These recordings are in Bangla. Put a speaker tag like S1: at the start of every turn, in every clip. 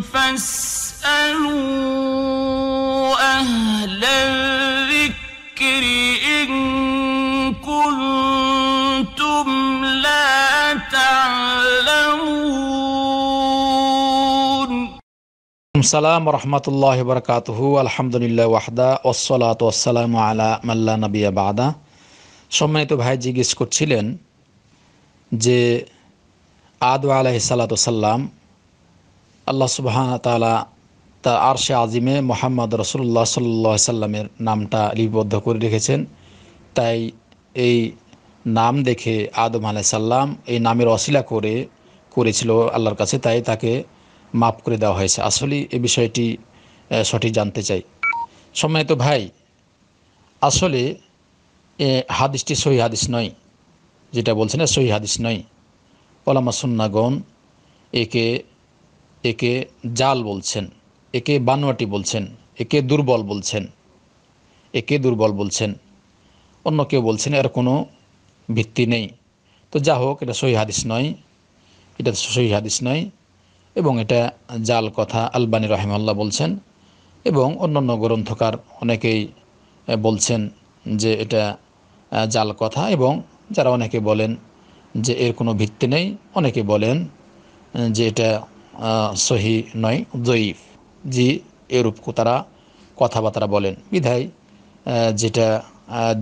S1: فاسألوا أهل الذكر إن كنتم لا تعلمون السلام ورحمة الله وبركاته والحمد لله وحده والصلاة والسلام على من لا نبي بعده সম্মানিত ভাই জিজ্ঞেস করছিলেন যে আদু আলাহি সাল্লাম আল্লাহ সুবহান তালা তার আরশে আজিমে মোহাম্মদ রসুল্লাহ সাল্লা সাল্লামের নামটা লিপিবদ্ধ করে রেখেছেন তাই এই নাম দেখে আদম আলাইসাল্লাম এই নামের অশিলা করে করেছিল আল্লাহর কাছে তাই তাকে মাফ করে দেওয়া হয়েছে আসলে এ বিষয়টি সঠিক জানতে চাই সম্মানিত ভাই আসলে হাদিসটি সহি হাদিস নয় যেটা বলছে না সহি হাদিস নয় ওলামা সুন্নাগণ একে একে জাল বলছেন একে বানোয়াটি বলছেন একে দুর্বল বলছেন একে দুর্বল বলছেন অন্য কেউ বলছেন এর কোনো ভিত্তি নেই তো যা হোক এটা সহি হাদিস নয় এটা সহি হাদিস নয় এবং এটা জাল কথা আলবানি রহেমাল্লাহ বলছেন এবং অন্যান্য গ্রন্থকার অনেকেই বলছেন যে এটা জাল কথা এবং যারা অনেকে বলেন যে এর কোনো ভিত্তি নেই অনেকে বলেন যে এটা সহি নয় জয়ীফ জি এরূপ তারা কথাবার্তা বলেন বিধায় যেটা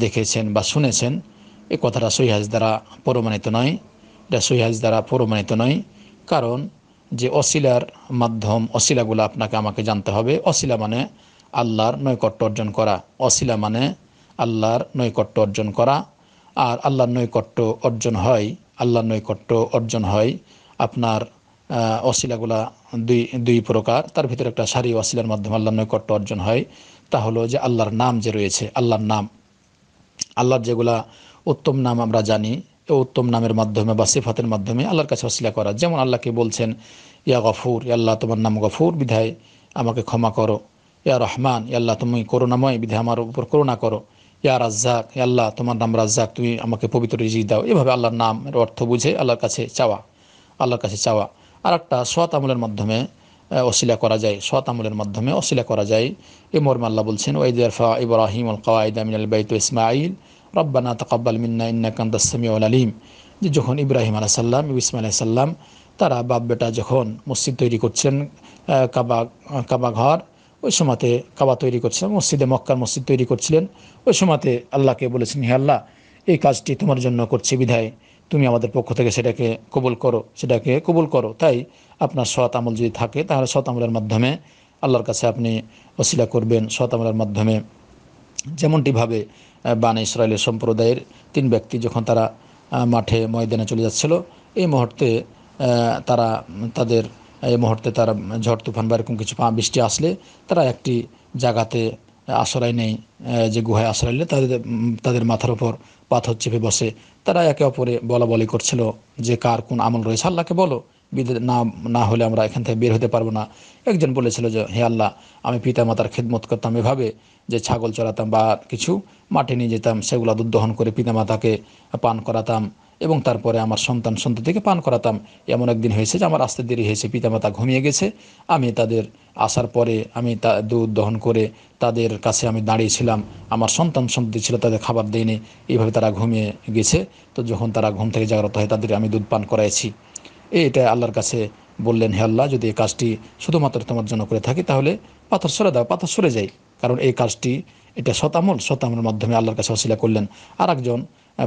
S1: দেখেছেন বা শুনেছেন এ কথাটা সহিহাজ দ্বারা প্রমাণিত নয় এটা সহিহাজ দ্বারা প্রমাণিত নয় কারণ যে অশিলার মাধ্যম অশিলাগুলো আপনাকে আমাকে জানতে হবে অশিলা মানে আল্লাহর নৈকট্য অর্জন করা অশিলা মানে আল্লাহর নৈকট্য অর্জন করা আর আল্লাহর নৈকট্য অর্জন হয় আল্লাহর নৈকট্য অর্জন হয় আপনার অশিলাগুলা দুই দুই প্রকার তার ভিতরে একটা সারি অশিলার মাধ্যমে আল্লাহ নৈকট্য অর্জন হয় তা হলো যে আল্লাহর নাম যে রয়েছে আল্লাহর নাম আল্লাহর যেগুলা উত্তম নাম আমরা জানি এ উত্তম নামের মাধ্যমে বা সিফাতের মাধ্যমে আল্লাহর কাছে অশিলা করা যেমন আল্লাহকে বলছেন ইয়া গফুর আল্লাহ তোমার নাম গফুর বিধায় আমাকে ক্ষমা করো ইয়া রহমান আল্লাহ তুমি করুণাময় বিধায় আমার উপর করুণা করো ইয়া রাজ্জাক আল্লাহ তোমার নাম রাজ্জাক তুমি আমাকে পবিত্র রিজিক দাও এভাবে আল্লাহর নামের অর্থ বুঝে আল্লাহর কাছে চাওয়া আল্লাহর কাছে চাওয়া আর একটা সৎ আমলের মাধ্যমে অশিলা করা যায় সৎ আমলের মাধ্যমে অশিলা করা যায় এ মর্ম আল্লাহ বলছেন ফা ইব্রাহিম আল কাওয়াইদ আমিন আল বাইত ইসমাইল রব্বানা তকাব্বাল মিন্না ইন্না কান্দাসমিউল আলিম যে যখন ইব্রাহিম আলাহ সাল্লাম ইসমাইল সাল্লাম তারা বাপ বেটা যখন মসজিদ তৈরি করছেন কাবা কাবা ঘর ওই সময়তে কাবা তৈরি করছিলেন মসজিদে মক্কার মসজিদ তৈরি করছিলেন ওই সময়তে আল্লাহকে বলেছেন হে আল্লাহ এই কাজটি তোমার জন্য করছি বিধায় তুমি আমাদের পক্ষ থেকে সেটাকে কবুল করো সেটাকে কবুল করো তাই আপনার সৎ আমল যদি থাকে তাহলে সৎ আমলের মাধ্যমে আল্লাহর কাছে আপনি অশিলা করবেন সৎ আমলের মাধ্যমে যেমনটিভাবে বানে ইসরায়েলের সম্প্রদায়ের তিন ব্যক্তি যখন তারা মাঠে ময়দানে চলে যাচ্ছিল এই মুহূর্তে তারা তাদের এই মুহূর্তে তারা ঝড় তুফান বা এরকম কিছু বৃষ্টি আসলে তারা একটি জায়গাতে আশ্রয় নেই যে গুহায় আশ্রয় নিলে তাদের তাদের মাথার ওপর পাথর চেপে বসে তারা একে অপরে বলা বলি করছিল যে কার কোন আমল রয়েছে আল্লাহকে বলো না না হলে আমরা এখান থেকে বের হতে পারবো না একজন বলেছিল যে হে আল্লাহ আমি পিতা মাতার খেদমত করতাম এভাবে যে ছাগল চড়াতাম বা কিছু মাঠে নিয়ে যেতাম সেগুলো দুধ দহন করে পিতা মাতাকে পান করাতাম এবং তারপরে আমার সন্তান সন্ততিকে পান করাতাম এমন একদিন হয়েছে যে আমার আসতে দেরি হয়েছে পিতামাতা ঘুমিয়ে গেছে আমি তাদের আসার পরে আমি তা দুধ দহন করে তাদের কাছে আমি দাঁড়িয়েছিলাম আমার সন্তান সন্ততি ছিল তাদের খাবার দিইনি এইভাবে তারা ঘুমিয়ে গেছে তো যখন তারা ঘুম থেকে জাগ্রত হয় তাদের আমি দুধ পান করাইছি এটা আল্লাহর কাছে বললেন হে আল্লাহ যদি এই কাজটি শুধুমাত্র তোমার জন্য করে থাকি তাহলে পাথর সরে দাও পাথর সরে যাই কারণ এই কাজটি এটা শতামল শতামলের মাধ্যমে আল্লাহর কাছে অশিলা করলেন আর একজন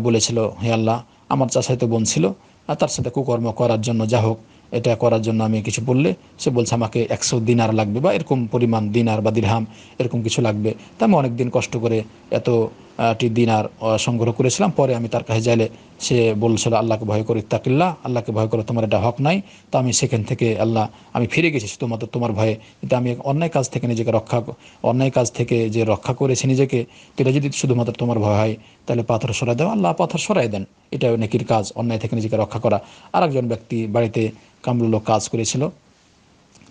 S1: বলেছিল হে আল্লাহ আমার তো বোন ছিল আর তার সাথে কুকর্ম করার জন্য যা হোক এটা করার জন্য আমি কিছু বললে সে বলছে আমাকে একশো দিনার লাগবে বা এরকম পরিমাণ দিনার বা দিরহাম এরকম কিছু লাগবে তা আমি অনেক দিন কষ্ট করে এত টি দিনার সংগ্রহ করেছিলাম পরে আমি তার কাছে যাইলে সে বলছিল আল্লাহকে ভয় করে তাকিল্লা আল্লাহকে ভয় করে তোমার এটা হক নাই তো আমি সেখান থেকে আল্লাহ আমি ফিরে গেছি শুধুমাত্র তোমার ভয়ে কিন্তু আমি অন্যায় কাজ থেকে নিজেকে রক্ষা অন্যায় কাজ থেকে যে রক্ষা করেছি নিজেকে এটা যদি শুধুমাত্র তোমার ভয় হয় তাহলে পাথর সরাই দেওয়া আল্লাহ পাথর সরাই দেন এটা নাকির কাজ অন্যায় থেকে নিজেকে রক্ষা করা আর একজন ব্যক্তি বাড়িতে কামড়ুলো কাজ করেছিল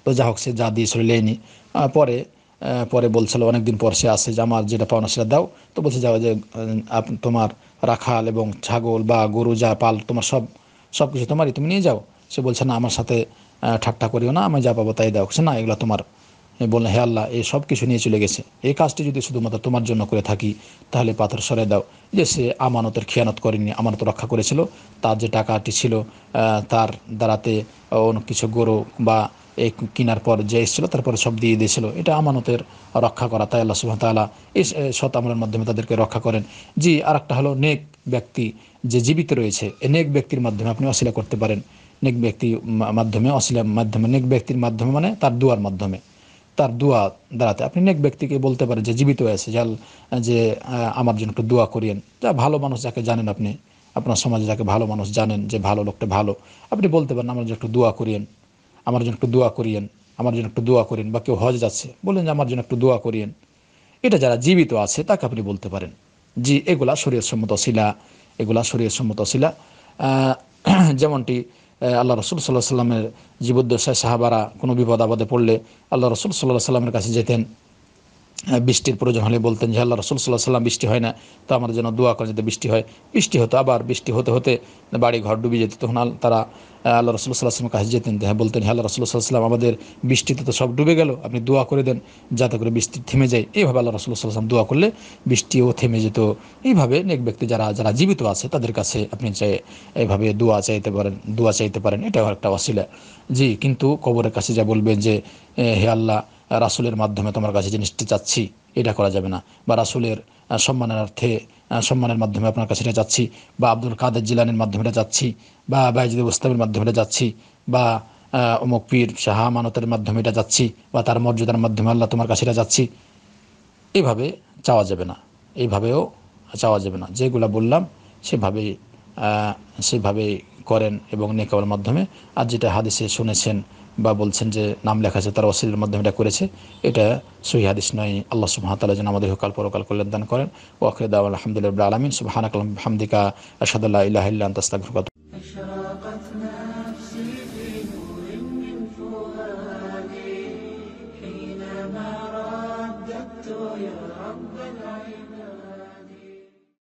S1: তো যা হোক সে যা সরে লেনি পরে পরে বলছিল অনেকদিন পর সে আসে যে আমার যেটা পাওনা সেটা দাও তো বলছে যাও যে তোমার রাখাল এবং ছাগল বা গরু যা পাল তোমার সব সব কিছু তোমারই তুমি নিয়ে যাও সে বলছে না আমার সাথে ঠাট্টা করিও না আমি যা পাবো তাই দাও সে না এগুলো তোমার বললে হে আল্লাহ এই সব কিছু নিয়ে চলে গেছে এই কাজটি যদি শুধুমাত্র তোমার জন্য করে থাকি তাহলে পাথর সরে দাও যে সে আমানতের খেয়ানত করেনি আমানত রক্ষা করেছিল তার যে টাকাটি ছিল তার দ্বারাতে অন্য কিছু গরু বা এই কেনার পর যে এসেছিলো তারপরে সব দিয়ে দিয়েছিল এটা আমানতের রক্ষা করা তাই আল্লাহ সুবাহ তালা এই সৎ আমলের মাধ্যমে তাদেরকে রক্ষা করেন জি আর একটা হলো নেক ব্যক্তি যে জীবিত রয়েছে এই নেক ব্যক্তির মাধ্যমে আপনি অশিলা করতে পারেন নেক ব্যক্তি মাধ্যমে অশিলা মাধ্যমে নেক ব্যক্তির মাধ্যমে মানে তার দুয়ার মাধ্যমে তার দোয়া দাঁড়াতে আপনি নেক ব্যক্তিকে বলতে পারেন যে জীবিত আছে যাল যে আমার জন্য একটু দোয়া করিয়েন যা ভালো মানুষ যাকে জানেন আপনি আপনার সমাজে যাকে ভালো মানুষ জানেন যে ভালো লোকটা ভালো আপনি বলতে পারেন আমার জন্য একটু দোয়া করিয়েন আমার জন্য একটু দোয়া করিয়েন আমার জন্য একটু দোয়া করেন বা কেউ হজ যাচ্ছে বলেন যে আমার জন্য একটু দোয়া করিয়েন এটা যারা জীবিত আছে তাকে আপনি বলতে পারেন জি এগুলা শরীর সম্মত শিলা এগুলা শরীর সম্মত শিলা যেমনটি আল্লাহ রসুল সাল্লাহ সাল্লামের জীবদ্দশায় সাহাবারা কোনো বিপদ আপদে পড়লে আল্লাহ রসুল সাল্লাহ সাল্লামের কাছে যেতেন বৃষ্টির প্রয়োজন হলে বলতেন যে আল্লাহ রসুল সাল্লাহ সাল্লাম বৃষ্টি হয় না তো আমাদের জন্য দোয়া করে যাতে বৃষ্টি হয় বৃষ্টি হতো আবার বৃষ্টি হতে হতে বাড়ি ঘর ডুবে যেত তখন তারা আল্লাহ রসুল সাল্লাহামের কাছে যেতেন হ্যাঁ বলতেন হ্যাঁ আল্লাহ রসুল সাল্লাম আমাদের বৃষ্টিতে তো সব ডুবে গেল আপনি দোয়া করে দেন যাতে করে বৃষ্টি থেমে যায় এইভাবে আল্লাহ রসুল সাল্লাম দোয়া করলে বৃষ্টিও থেমে যেত এইভাবে অনেক ব্যক্তি যারা যারা জীবিত আছে তাদের কাছে আপনি চাই এইভাবে দোয়া চাইতে পারেন দোয়া চাইতে পারেন এটাও একটা অশিলা জি কিন্তু কবরের কাছে যা বলবেন যে হে আল্লাহ রাসুলের মাধ্যমে তোমার কাছে জিনিসটি চাচ্ছি এটা করা যাবে না বা রাসুলের সম্মানার্থে সম্মানের মাধ্যমে আপনার কাছে এটা চাচ্ছি বা আব্দুল কাদের জিলানের মাধ্যমে এটা চাচ্ছি বা বাইজিদ ইসলামের মাধ্যমে এটা চাচ্ছি বা অমুক পীর শাহা মানতের মাধ্যমে এটা যাচ্ছি বা তার মর্যাদার মাধ্যমে আল্লাহ তোমার কাছে এটা যাচ্ছি এভাবে চাওয়া যাবে না এইভাবেও চাওয়া যাবে না যেগুলো বললাম সেভাবে সেভাবে করেন এবং নেকামের মাধ্যমে আর যেটা হাদিসে শুনেছেন বা বলছেন যে নাম লেখা আছে তার অশ্লীলের মাধ্যমে এটা করেছে এটা সহি হাদিস নয় আল্লাহ সুবাহতাল্লাহ যেন আমাদের কাল পরকাল কল্যাণ দান করেন ও দাওয়াল আলহামদুলিল্লাহ আলমিন সুবাহান আকলাম হামদিকা আসাদুল্লাহ ইহিল্লা তাস্তাক